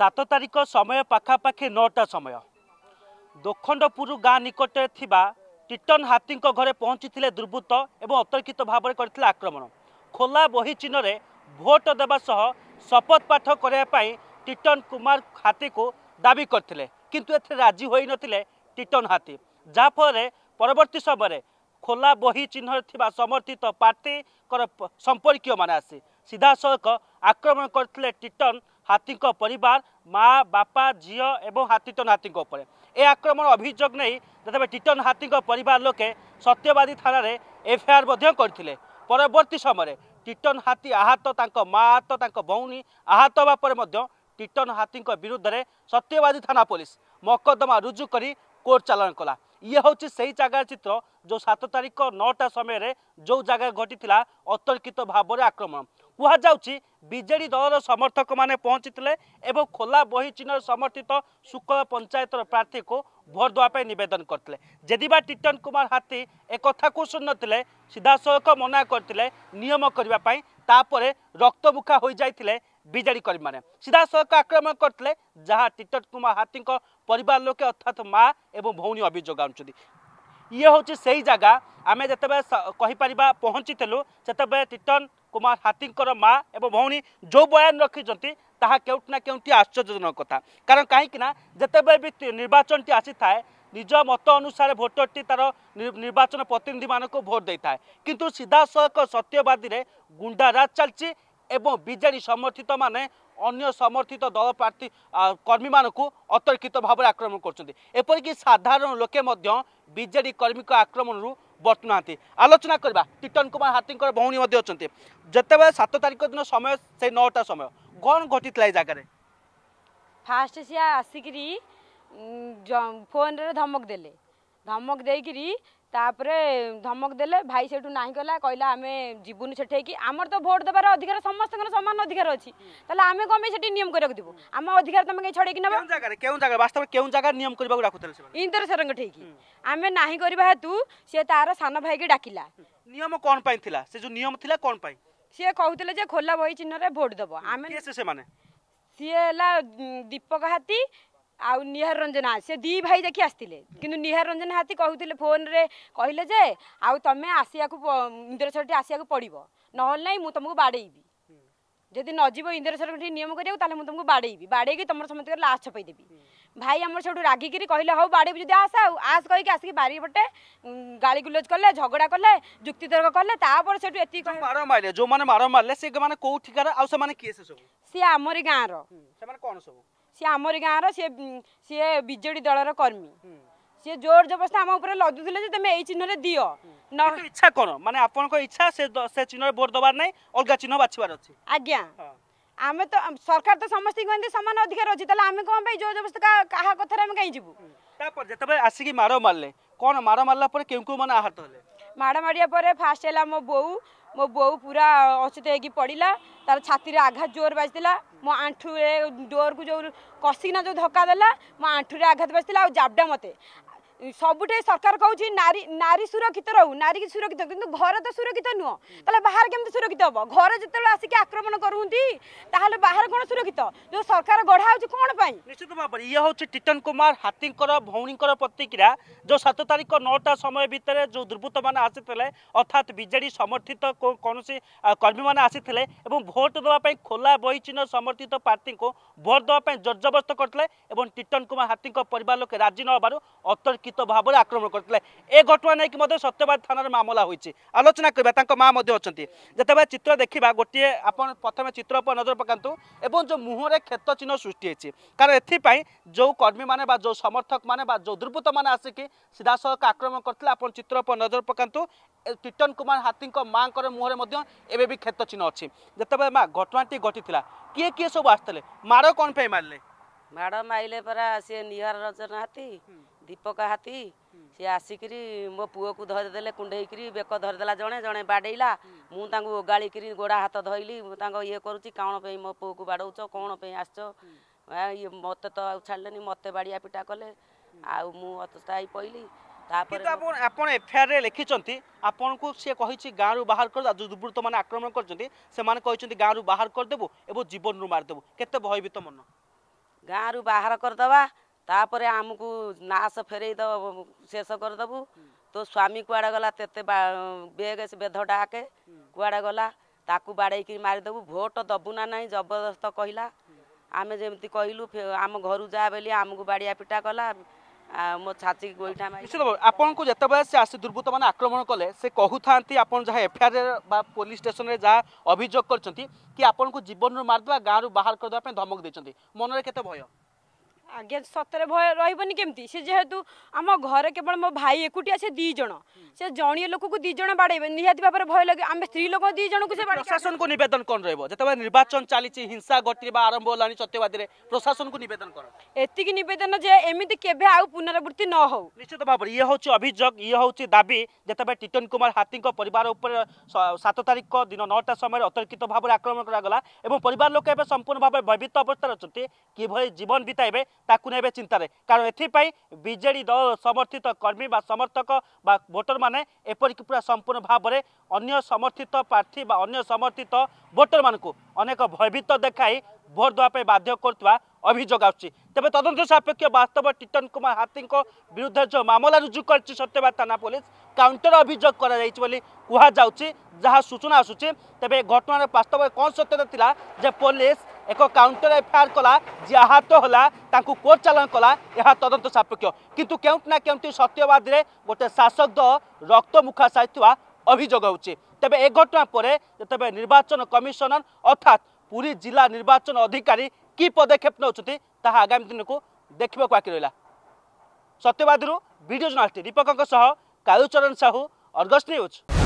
ସାତ ତାରିଖ ସମୟ ପାଖାପାଖି ନଅଟା ସମୟ ଦୋଖଣ୍ଡପୁର ଗାଁ ନିକଟରେ ଥିବା ଟିଟନ ହାତୀଙ୍କ ଘରେ ପହଞ୍ଚିଥିଲେ ଦୁର୍ବୃତ୍ତ ଏବଂ ଅତର୍କିତ ଭାବରେ କରିଥିଲେ ଆକ୍ରମଣ ଖୋଲା ବହି ଚିହ୍ନରେ ଭୋଟ ଦେବା ସହ ଶପଥ ପାଠ କରିବା ପାଇଁ ଟିଟନ କୁମାର ହାତୀକୁ ଦାବି କରିଥିଲେ କିନ୍ତୁ ଏଥିରେ ରାଜି ହୋଇନଥିଲେ ଟିଟନ ହାତୀ ଯାହାଫଳରେ ପରବର୍ତ୍ତୀ ସମୟରେ ଖୋଲା ବହି ଚିହ୍ନରେ ଥିବା ସମର୍ଥିତ ପ୍ରାର୍ଥୀଙ୍କର ସମ୍ପର୍କୀୟମାନେ ଆସି ସିଧାସଳଖ ଆକ୍ରମଣ କରିଥିଲେ ଟିଟନ হাতীঙ্ক পরিবার মা বাপা ঝিও এবং হাতিটন হাতীঙ্ক উপরে এ আক্রমণ অভিযোগ নেই যেতবে টিটন হাতীঙ্ক পরিবার লোকে সত্যবাদী থানায় এফআইআর মধ্যে করে পরবর্তী সময় টিটন হাতী আহত তাঁক মা আহত তাঁক ভৌণী আহত হওয়া পরে মধ্যে টিটন হাতীঙ্ক বিরুদ্ধে সত্যবাদী থানা পুলিশ মকদ্দমা রুজু করে কোর্ট চালান কলা ইয়ে হচ্ছে সেই জায়গার চিত্র যে সাত তারিখ নটা সময়ের যে জায়গায় ঘটি অতর্কিত ভাবে আক্রমণ କୁହାଯାଉଛି ବିଜେଡି ଦଳର ସମର୍ଥକମାନେ ପହଞ୍ଚିଥିଲେ ଏବଂ ଖୋଲା ବହି ଚିହ୍ନରେ ସମର୍ଥିତ ଶୁକ୍ଳ ପଞ୍ଚାୟତର ପ୍ରାର୍ଥୀକୁ ଭୋଟ୍ ଦେବା ପାଇଁ ନିବେଦନ କରିଥିଲେ ଯଦି ବା ଟିଟନ କୁମାର ହାତୀ ଏ କଥାକୁ ଶୁଣିନଥିଲେ ସିଧାସଳଖ ମନା କରିଥିଲେ ନିୟମ କରିବା ପାଇଁ ତାପରେ ରକ୍ତମୁଖା ହୋଇଯାଇଥିଲେ ବିଜେଡି କର୍ମୀମାନେ ସିଧାସଳଖ ଆକ୍ରମଣ କରିଥିଲେ ଯାହା ଟିଟନ କୁମାର ହାତୀଙ୍କ ପରିବାର ଲୋକେ ଅର୍ଥାତ୍ ମା ଏବଂ ଭଉଣୀ ଅଭିଯୋଗ ଆଣୁଛନ୍ତି ଇଏ ହେଉଛି ସେଇ ଜାଗା ଆମେ ଯେତେବେଳେ କହିପାରିବା ପହଞ୍ଚିଥିଲୁ ସେତେବେଳେ ଟିଟନ କୁମାର ହାତୀଙ୍କର ମା ଏବଂ ଭଉଣୀ ଯେଉଁ ବୟାନ ରଖିଛନ୍ତି ତାହା କେଉଁଠି ନା କେଉଁଠି ଆଶ୍ଚର୍ଯ୍ୟଜନକ କଥା କାରଣ କାହିଁକିନା ଯେତେବେଳେ ବି ନିର୍ବାଚନଟି ଆସିଥାଏ ନିଜ ମତ ଅନୁସାରେ ଭୋଟରଟି ତାର ନିର୍ବାଚନ ପ୍ରତିନିଧିମାନଙ୍କୁ ଭୋଟ ଦେଇଥାଏ କିନ୍ତୁ ସିଧାସଳଖ ସତ୍ୟବାଦୀରେ ଗୁଣ୍ଡାରାଜ ଚାଲିଛି ଏବଂ ବିଜେଡ଼ି ସମର୍ଥିତମାନେ ଅନ୍ୟ ସମର୍ଥିତ ଦଳ ପ୍ରାର୍ଥୀ କର୍ମୀମାନଙ୍କୁ ଅତର୍କିତ ଭାବରେ ଆକ୍ରମଣ କରୁଛନ୍ତି ଏପରିକି ସାଧାରଣ ଲୋକେ ମଧ୍ୟ ବିଜେଡ଼ି କର୍ମୀଙ୍କ ଆକ୍ରମଣରୁ बस्नुहाँ आलोचना किटन कुमा हाती भउछा जति सात तारिख दिन समय सय कन् घटिला जगार फास्ट सिया आसिक फोन धमक देले धमक देकरी ତାପରେ ଧମକ ଦେଲେ ଭାଇ ସେଠୁ ନାହିଁ କଲା କହିଲା ଆମେ ଯିବୁନି ସେଠେଇକି ଆମର ତ ଭୋଟ ଦେବାର ଅଧିକାର ସମସ୍ତଙ୍କର ସମାନ ଅଧିକାର ଅଛି ତାହେଲେ ଆମେ କ'ଣ ପାଇଁ ସେଠି ନିୟମ କରିବାକୁ ଦେବୁ ଆମ ଅଧିକାର ତମେ କାହିଁ ଛଡ଼େଇକି ନେବ କେଉଁ ଜାଗାରେ ବାସ୍ତବ କେଉଁ ଜାଗାରେ ନିୟମ କରିବାକୁ ଡାକୁଥିଲେ ଇନ୍ଦର ସରଙ୍କ ଠିକି ଆମେ ନାହିଁ କରିବା ହେତୁ ସିଏ ତାର ସାନ ଭାଇକି ଡାକିଲା ନିୟମ କ'ଣ ପାଇଁ ଥିଲା ସେ ଯୋଉ ନିୟମ ଥିଲା କ'ଣ ପାଇଁ ସିଏ କହୁଥିଲେ ଯେ ଖୋଲା ବହି ଚିହ୍ନରେ ଭୋଟ ଦେବ ଆମେ ସେମାନେ ସିଏ ହେଲା ଦୀପକ ହାତୀ ଆଉ ନିହାର ରଞ୍ଜନ ସେ ଦୁଇ ଭାଇ ଦେଖି ଆସିଥିଲେ କିନ୍ତୁ ନିହାର ରଞ୍ଜନ ହାତୀ କହୁଥିଲେ ଫୋନ୍ରେ କହିଲେ ଯେ ଆଉ ତମେ ଆସିବାକୁ ଇନ୍ଦ୍ରସରଠି ଆସିବାକୁ ପଡ଼ିବ ନହେଲେ ନାହିଁ ମୁଁ ତମକୁ ବାଡ଼େଇବି ଯଦି ନ ଯିବ ଇନ୍ଦ୍ରସରଠି ନିୟମ କରିବାକୁ ତାହେଲେ ମୁଁ ତମକୁ ବାଡ଼େଇବି ବାଡ଼େଇକି ତମର ସମସ୍ତଙ୍କର ଲାଷ୍ଟ ଛପେଇ ଦେବି ଭାଇ ଆମର ସେଠୁ ରାଗିକିରି କହିଲେ ହଉ ବାଡ଼େଇବୁ ଯଦି ଆସ ଆଉ ଆସ କହିକି ଆସିକି ବାରିପଟେ ଗାଳି ଗୁଲଜ କଲେ ଝଗଡ଼ା କଲେ ଯୁକ୍ତିତର୍କ କଲେ ତାପରେ ସେଠୁ ଏତିକି ମାଡ଼ ମାରିଲେ ଯେଉଁମାନେ ମାଡ଼ ମାରିଲେ ସେମାନେ କୋଉଠିକାର ଆଉ ସେମାନେ କିଏ ସେ ସବୁ ସିଏ ଆମରି ଗାଁର ସେମାନେ କ'ଣ ସବୁ সি আমার গাঁর সি সি বিজেডি দলর কর্মী সি জোর জবরদস্ত আমার উপরে লদুলে যে তুমি এই চিহ্নরে দিও ইচ্ছা কর মানে আপনার ইচ্ছা সে সে চিহ্নরে ভোট দেবার নাই অলগা চিহ্ন বাছবার অছি আজ্ঞা আমি তো সরকার তো সমস্ত কিন্তু সমান অধিকার অছি তাহলে আমি কম পাই জোর জবরদস্ত কাহা কথারে আমি কাই যাবু তারপর যেতবে আসি মারো মারলে কোন মারো মারলা পরে কেউ কেউ মানে আহত হলে ମାଡ଼ ମାରିବା ପରେ ଫାଷ୍ଟ ହେଲା ମୋ ବୋଉ ମୋ ବୋଉ ପୁରା ଅଚେତ ହେଇକି ପଡ଼ିଲା ତାର ଛାତିରେ ଆଘାତ ଜୋର ବାଜିଥିଲା ମୋ ଆଣ୍ଠୁରେ ଡୋରକୁ ଯେଉଁ କଷିକିନା ଯେଉଁ ଧକ୍କା ଦେଲା ମୋ ଆଣ୍ଠୁରେ ଆଘାତ ବାଜିଥିଲା ଆଉ ଜାବଡ଼ା ମୋତେ সবুটে সরকার কৌছি নারী নারী সুরক্ষিত রহু নারী সুরক্ষিত কিন্তু ঘর তো সুরক্ষিত নুহ তাহলে বাহার কেমতি সুরক্ষিত হব ঘরে যেতবে আসিকি আক্রমণ করুন্তি তাহলে বাহার কোন সুরক্ষিত যে সরকার গড়া হচ্ছে কোন পাই নিশ্চিত ভাবে ইয়ে হচ্ছে টিটন কুমার হাতীঙ্কর ভৌণীঙ্কর প্রতিক্রিয়া যে সাত তারিখ নটা সময় ভিতরে যে দুর্বৃত্ত মানে আসিলে অর্থাৎ বিজেডি সমর্থিত কোণী কর্মী মানে আসিলে এবং ভোট দেওয়া খোলা বই চিহ্ন সমর্থিত প্রার্থী ভোট দেওয়া জর্জবস্ত করলে এবং টিটন কুমার হাতীঙ্ক পরিবার লোকে রাজি নহবার অতর্কিত লিখিত ভাবে আক্রমণ করলে এ ঘটনা নেই মধ্যে সত্যবাদ থানার মামলা হয়েছে আলোচনা করা তাঁর মা মধ্যে অনেক যেতবে চিত্র দেখা গোটিয়ে আপনার প্রথমে চিত্র উপর নজর পকাত এবং যে মুহরে ক্ষেত চিহ্ন সৃষ্টি হয়েছে কারণ এথিপাই যে কর্মী মানে বা যে সমর্থক মানে বা যে দুর্বৃত্ত মানে আসিকি সিধাসলখ আক্রমণ করলে আপনার চিত্র উপর নজর পকাত টিটন কুমার হাতী মাঙ্কর মুহরে এবে ক্ষেত চিহ্ন অ যেতবে মা ঘটনাটি ঘটি কি কি সব আসলে মাড় কোণ মারলে মাড় মাইলে পরা সি নিহার রঞ্জন হাতী ଦୀପକ ହାତୀ ସିଏ ଆସିକିରି ମୋ ପୁଅକୁ ଧରିଦେଲେ କୁଣ୍ଡେଇକିରି ବେକ ଧରିଦେଲା ଜଣେ ଜଣେ ବାଡ଼େଇଲା ମୁଁ ତାଙ୍କୁ ଓଗାଳିକିରି ଗୋଡ଼ା ହାତ ଧଇଲି ମୁଁ ତାଙ୍କ ଇଏ କରୁଛି କ'ଣ ପାଇଁ ମୋ ପୁଅକୁ ବାଡ଼ଉଛ କ'ଣ ପାଇଁ ଆସିଛ ଇଏ ମୋତେ ତ ଆଉ ଛାଡ଼ିଲେନି ମୋତେ ବାଡ଼ିଆ ପିଟା କଲେ ଆଉ ମୁଁ ଅତସ୍ଥାୟୀ ପଇଲି ତାପରେ ଆପଣ ଏଫଆଇଆର୍ରେ ଲେଖିଛନ୍ତି ଆପଣଙ୍କୁ ସିଏ କହିଛି ଗାଁରୁ ବାହାର କରିଦେବୁ ଯେଉଁ ଦୁର୍ବୃତ୍ତ ମାନେ ଆକ୍ରମଣ କରିଛନ୍ତି ସେମାନେ କହିଛନ୍ତି ଗାଁରୁ ବାହାର କରିଦେବୁ ଏବଂ ଜୀବନରୁ ମାରିଦେବୁ କେତେ ଭୟଭୀତ ମନ ଗାଁରୁ ବାହାର କରିଦେବା ତାପରେ ଆମକୁ ନାଶ ଫେରେଇ ଦେବ ଶେଷ କରିଦେବୁ ତୋ ସ୍ୱାମୀ କୁଆଡ଼େ ଗଲା ତେତେ ବେଗ ସେ ବେଧ ଡାକେ କୁଆଡ଼େ ଗଲା ତାକୁ ବାଡ଼େଇକି ମାରିଦେବୁ ଭୋଟ ଦେବୁ ନା ନାହିଁ ଜବରଦସ୍ତ କହିଲା ଆମେ ଯେମିତି କହିଲୁ ଆମ ଘରୁ ଯାହା ବୋଲି ଆମକୁ ବାଡ଼ିଆ ପିଟା କଲା ମୋ ଛାତି ଗୋଇଠା ନିଶ୍ଚିତ ଆପଣଙ୍କୁ ଯେତେବେଳେ ସେ ଆସି ଦୁର୍ବୃତ୍ତମାନେ ଆକ୍ରମଣ କଲେ ସେ କହୁଥାନ୍ତି ଆପଣ ଯାହା ଏଫଆଇଆର୍ ବା ପୋଲିସ୍ ଷ୍ଟେସନରେ ଯାହା ଅଭିଯୋଗ କରିଛନ୍ତି କି ଆପଣଙ୍କୁ ଜୀବନରୁ ମାରିଦେବା ଗାଁରୁ ବାହାର କରିଦେବା ପାଇଁ ଧମକ ଦେଇଛନ୍ତି ମନରେ କେତେ ଭୟ আজ্ঞা সতরে ভয় রহবনি কেমতি সে যেহেতু আমার ঘরে কেবল মো ভাই একুটিয়া সে দুই জন সে জনীয় লোককে দুই জন বাড়াইবে নিহতি ভাবে ভয় লাগে আমি স্ত্রী লোক দুই জনকে সে প্রশাসন কো নিবেদন কোন রহব যেতবে নির্বাচন চালিছি হিংসা গটিবা আরম্ভ হলানি সত্যবাদীরে প্রশাসন কো নিবেদন কর এতিকি নিবেদন যে এমিতি কেবে আউ পুনরাবৃত্তি ন হউ নিশ্চিত ভাবে ইয়ে হচ্ছে অভিযোগ ইয়ে হচ্ছে দাবি যেতবে টিটন কুমার হাতীঙ্ক পরিবার উপরে সাত তারিখ দিন নটা সময় অতর্কিত ভাবে আক্রমণ করা গলা এবং পরিবার লোক এবে সম্পূর্ণ ভাবে ভয়ভীত অবস্থায় অনেক কিভাবে জীবন বিতাইবে ତାକୁ ନେବେ ଚିନ୍ତାରେ କାରଣ ଏଥିପାଇଁ ବିଜେଡ଼ି ଦଳ ସମର୍ଥିତ କର୍ମୀ ବା ସମର୍ଥକ ବା ଭୋଟରମାନେ ଏପରିକି ପୁରା ସମ୍ପୂର୍ଣ୍ଣ ଭାବରେ ଅନ୍ୟ ସମର୍ଥିତ ପ୍ରାର୍ଥୀ ବା ଅନ୍ୟ ସମର୍ଥିତ ଭୋଟରମାନଙ୍କୁ ଅନେକ ଭୟଭୀତ ଦେଖାଇ ଭୋଟ ଦେବା ପାଇଁ ବାଧ୍ୟ କରୁଥିବା ଅଭିଯୋଗ ଆସୁଛି ତେବେ ତଦନ୍ତ ସାପେକ୍ଷ ବାସ୍ତବ ଟିଟନ କୁମାର ହାତୀଙ୍କ ବିରୁଦ୍ଧରେ ଯେଉଁ ମାମଲା ରୁଜୁ କରିଛି ସତ୍ୟବାଦ ଥାନା ପୋଲିସ କାଉଣ୍ଟର ଅଭିଯୋଗ କରାଯାଇଛି ବୋଲି କୁହାଯାଉଛି ଯାହା ସୂଚନା ଆସୁଛି ତେବେ ଘଟଣାର ବାସ୍ତବରେ କ'ଣ ସତ୍ୟତା ଥିଲା ଯେ ପୋଲିସ ଏକ କାଉଣ୍ଟର ଏଫଆଇଆର୍ କଲା ଯିଏ ଆହତ ହେଲା ତାଙ୍କୁ କୋର୍ଟ ଚାଲାଣ କଲା ଏହା ତଦନ୍ତ ସାପେକ୍ଷ କିନ୍ତୁ କେଉଁଠି ନା କେଉଁଠି ସତ୍ୟବାଦୀରେ ଗୋଟେ ଶାସକ ଦଳ ରକ୍ତମୁଖା ସାରିଥିବା ଅଭିଯୋଗ ହେଉଛି ତେବେ ଏ ଘଟଣା ପରେ ଯେତେବେଳେ ନିର୍ବାଚନ କମିଶନର ଅର୍ଥାତ୍ ପୁରୀ ଜିଲ୍ଲା ନିର୍ବାଚନ ଅଧିକାରୀ କି ପଦକ୍ଷେପ ନେଉଛନ୍ତି ତାହା ଆଗାମୀ ଦିନକୁ ଦେଖିବାକୁ ବାକି ରହିଲା ସତ୍ୟବାଦୀରୁ ଭିଡ଼ିଓ ଜର୍ଣ୍ଣାଲିଷ୍ଟ ଦୀପକଙ୍କ ସହ କାଳୁଚରଣ ସାହୁ ଅର୍ଗସ୍ ନ୍ୟୁଜ୍